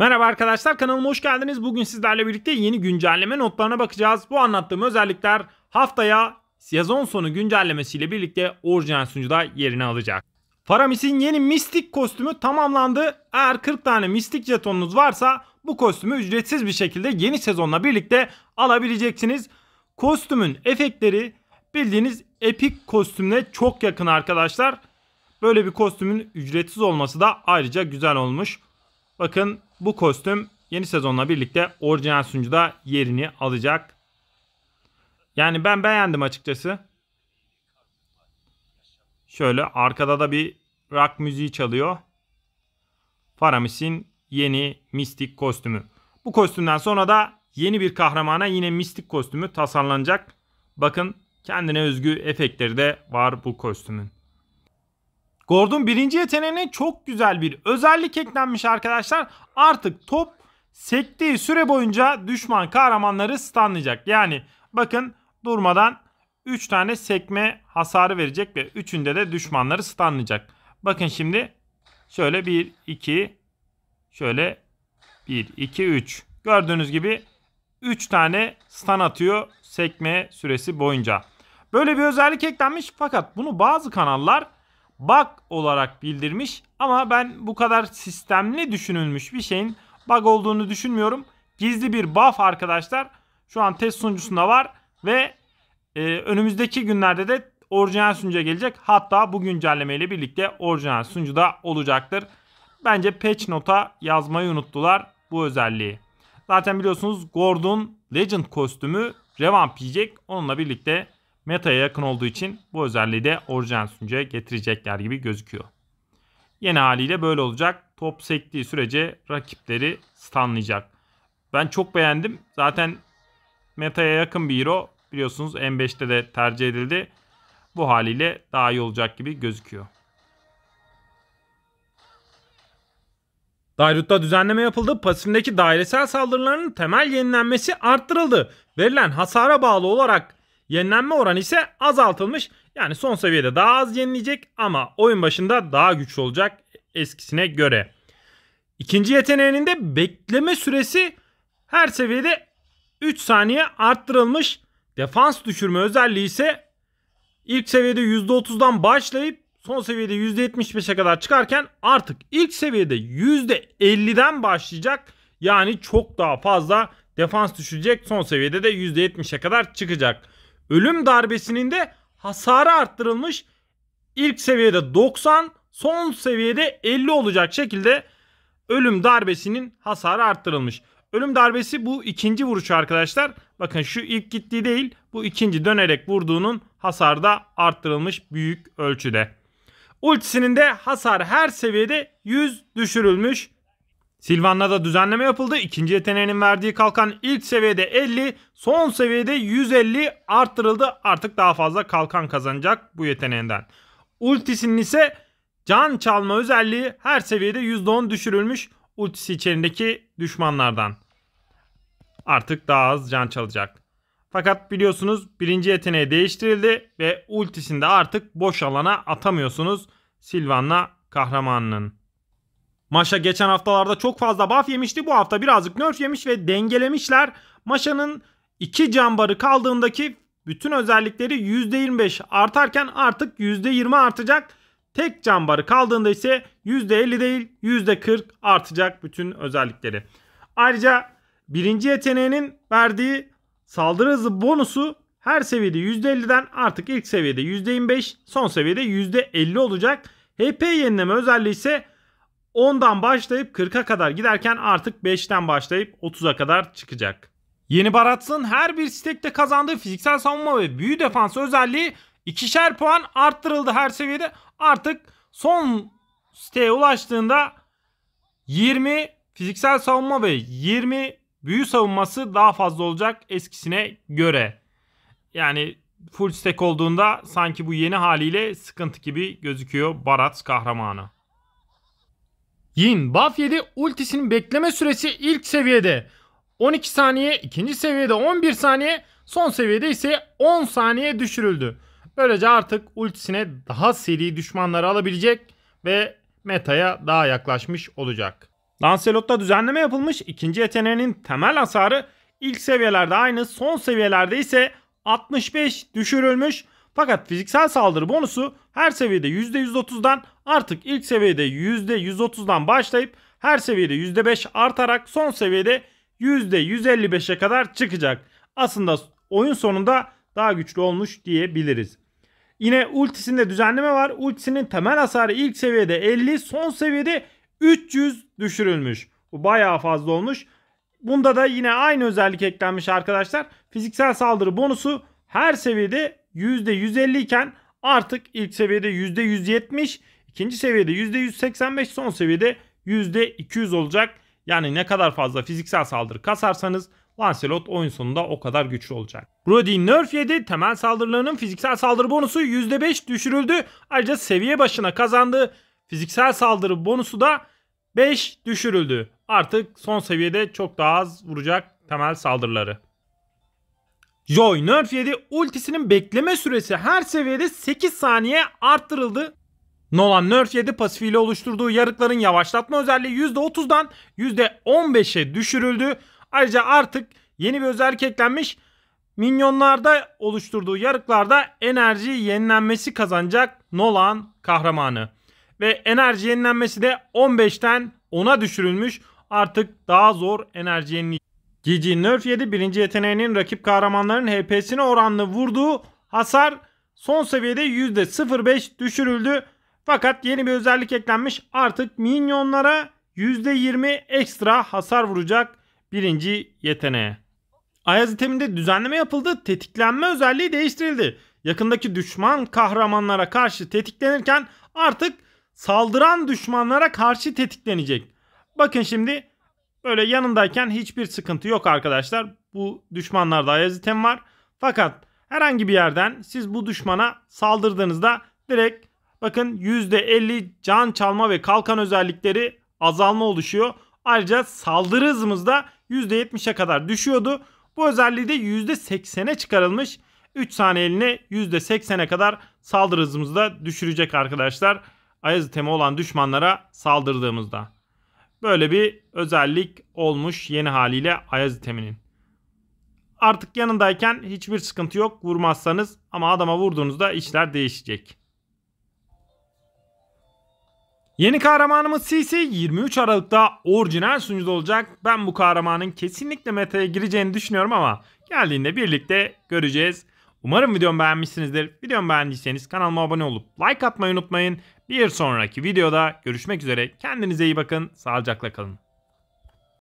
Merhaba arkadaşlar kanalıma hoş geldiniz. Bugün sizlerle birlikte yeni güncelleme notlarına bakacağız. Bu anlattığım özellikler haftaya sezon sonu güncellemesiyle birlikte orijinal sunucuda yerini alacak. Faramis'in yeni mistik kostümü tamamlandı. Eğer 40 tane mistik jetonunuz varsa bu kostümü ücretsiz bir şekilde yeni sezonla birlikte alabileceksiniz. Kostümün efektleri bildiğiniz epik kostümle çok yakın arkadaşlar. Böyle bir kostümün ücretsiz olması da ayrıca güzel olmuş. Bakın bu kostüm yeni sezonla birlikte orijinal sunucuda yerini alacak. Yani ben beğendim açıkçası. Şöyle arkada da bir rock müziği çalıyor. Faramis'in yeni mistik kostümü. Bu kostümden sonra da yeni bir kahramana yine mistik kostümü tasarlanacak. Bakın kendine özgü efektleri de var bu kostümün. Gordon birinci yeteneğine çok güzel bir özellik eklenmiş arkadaşlar. Artık top sektiği süre boyunca düşman kahramanları stunlayacak. Yani bakın durmadan 3 tane sekme hasarı verecek ve üçünde de düşmanları stunlayacak. Bakın şimdi şöyle 1, 2, şöyle 1, 2, 3. Gördüğünüz gibi 3 tane stun atıyor sekme süresi boyunca. Böyle bir özellik eklenmiş fakat bunu bazı kanallar bug olarak bildirmiş. Ama ben bu kadar sistemli düşünülmüş bir şeyin bug olduğunu düşünmüyorum. Gizli bir buff arkadaşlar. Şu an test sunucusunda var ve e, önümüzdeki günlerde de orijinal sunucuya gelecek. Hatta bu güncellemeyle birlikte orijinal sunucuda olacaktır. Bence patch nota yazmayı unuttular bu özelliği. Zaten biliyorsunuz Gordon Legend kostümü revamp yiyecek. Onunla birlikte Meta'ya yakın olduğu için bu özelliği de orijinal sunucuya getirecekler gibi gözüküyor. Yeni haliyle böyle olacak. Top sektiği sürece rakipleri stunlayacak. Ben çok beğendim. Zaten Meta'ya yakın bir hero biliyorsunuz M5'te de tercih edildi. Bu haliyle daha iyi olacak gibi gözüküyor. Dairut'ta düzenleme yapıldı. Pasifindeki dairesel saldırıların temel yenilenmesi arttırıldı. Verilen hasara bağlı olarak Yenilenme oranı ise azaltılmış. Yani son seviyede daha az yenilecek ama oyun başında daha güçlü olacak eskisine göre. İkinci yeteneğinin de bekleme süresi her seviyede 3 saniye arttırılmış. Defans düşürme özelliği ise ilk seviyede %30'dan başlayıp son seviyede %75'e kadar çıkarken artık ilk seviyede %50'den başlayacak. Yani çok daha fazla defans düşecek. Son seviyede de %70'e kadar çıkacak. Ölüm darbesinin de hasarı arttırılmış ilk seviyede 90 son seviyede 50 olacak şekilde ölüm darbesinin hasarı arttırılmış. Ölüm darbesi bu ikinci vuruşu arkadaşlar. Bakın şu ilk gittiği değil bu ikinci dönerek vurduğunun hasarı da arttırılmış büyük ölçüde. Ultisinin de hasar her seviyede 100 düşürülmüş. Silvan'la da düzenleme yapıldı. İkinci yeteneğinin verdiği kalkan ilk seviyede 50, son seviyede 150 arttırıldı. Artık daha fazla kalkan kazanacak bu yeteneğinden. Ultisinin ise can çalma özelliği her seviyede %10 düşürülmüş ultisi içerindeki düşmanlardan. Artık daha az can çalacak. Fakat biliyorsunuz birinci yeteneği değiştirildi ve ultisinde artık boş alana atamıyorsunuz Silvan'la kahramanının. Maşa geçen haftalarda çok fazla buff yemişti. Bu hafta birazcık nerf yemiş ve dengelemişler. Maşa'nın iki cambarı kaldığındaki bütün özellikleri %25 artarken artık %20 artacak. Tek cambarı kaldığında ise %50 değil %40 artacak bütün özellikleri. Ayrıca birinci yeteneğinin verdiği saldırı hızı bonusu her seviyede %50'den artık ilk seviyede %25 son seviyede %50 olacak. HP yenileme özelliği ise 10'dan başlayıp 40'a kadar giderken artık 5'ten başlayıp 30'a kadar çıkacak. Yeni Barats'ın her bir stekte kazandığı fiziksel savunma ve büyü defans özelliği ikişer puan arttırıldı her seviyede. Artık son siteye ulaştığında 20 fiziksel savunma ve 20 büyü savunması daha fazla olacak eskisine göre. Yani full stack olduğunda sanki bu yeni haliyle sıkıntı gibi gözüküyor Barat kahramanı. Yin buff 7 ultisinin bekleme süresi ilk seviyede 12 saniye, ikinci seviyede 11 saniye, son seviyede ise 10 saniye düşürüldü. Böylece artık ultisine daha seri düşmanları alabilecek ve metaya daha yaklaşmış olacak. Lancelot'ta düzenleme yapılmış ikinci yeteneğinin temel hasarı ilk seviyelerde aynı son seviyelerde ise 65 düşürülmüş. Fakat fiziksel saldırı bonusu her seviyede %130'dan Artık ilk seviyede %130'dan başlayıp her seviyede %5 artarak son seviyede %155'e kadar çıkacak. Aslında oyun sonunda daha güçlü olmuş diyebiliriz. Yine ultisinde düzenleme var. Ultisinin temel hasarı ilk seviyede 50, son seviyede 300 düşürülmüş. Bu bayağı fazla olmuş. Bunda da yine aynı özellik eklenmiş arkadaşlar. Fiziksel saldırı bonusu her seviyede %150 iken artık ilk seviyede %170, İkinci seviyede %185 son seviyede %200 olacak. Yani ne kadar fazla fiziksel saldırı kasarsanız Lancelot oyun sonunda o kadar güçlü olacak. Brody nerf yedi. Temel saldırılarının fiziksel saldırı bonusu %5 düşürüldü. Ayrıca seviye başına kazandığı fiziksel saldırı bonusu da 5 düşürüldü. Artık son seviyede çok daha az vuracak temel saldırıları. Joy nerf yedi. Ultisinin bekleme süresi her seviyede 8 saniye arttırıldı. Nolan Nerf 7 pasifi ile oluşturduğu yarıkların yavaşlatma özelliği %30'dan %15'e düşürüldü. Ayrıca artık yeni bir özellik eklenmiş. Minyonlarda oluşturduğu yarıklarda enerji yenilenmesi kazanacak Nolan kahramanı. Ve enerji yenilenmesi de 15'ten 10'a düşürülmüş. Artık daha zor enerji yenileyecek. GG Nerf 7 birinci yeteneğinin rakip kahramanların HP'sine oranlı vurduğu hasar son seviyede %05 düşürüldü. Fakat yeni bir özellik eklenmiş. Artık minyonlara %20 ekstra hasar vuracak birinci yeteneğe. Ayaz iteminde düzenleme yapıldı. Tetiklenme özelliği değiştirildi. Yakındaki düşman kahramanlara karşı tetiklenirken artık saldıran düşmanlara karşı tetiklenecek. Bakın şimdi böyle yanındayken hiçbir sıkıntı yok arkadaşlar. Bu düşmanlarda ayaz item var. Fakat herhangi bir yerden siz bu düşmana saldırdığınızda direkt Bakın %50 can çalma ve kalkan özellikleri azalma oluşuyor. Ayrıca saldırı hızımız da %70'e kadar düşüyordu. Bu özelliği de %80'e çıkarılmış. 3 saniyeliğine %80'e kadar saldırı hızımızı da düşürecek arkadaşlar. Ayaz itemi olan düşmanlara saldırdığımızda. Böyle bir özellik olmuş yeni haliyle Ayaz iteminin. Artık yanındayken hiçbir sıkıntı yok vurmazsanız ama adama vurduğunuzda işler değişecek. Yeni kahramanımız CC 23 Aralık'ta orijinal sunucuda olacak. Ben bu kahramanın kesinlikle metaya gireceğini düşünüyorum ama geldiğinde birlikte göreceğiz. Umarım videomu beğenmişsinizdir. Videomu beğendiyseniz kanalıma abone olup like atmayı unutmayın. Bir sonraki videoda görüşmek üzere. Kendinize iyi bakın. Sağlıcakla kalın.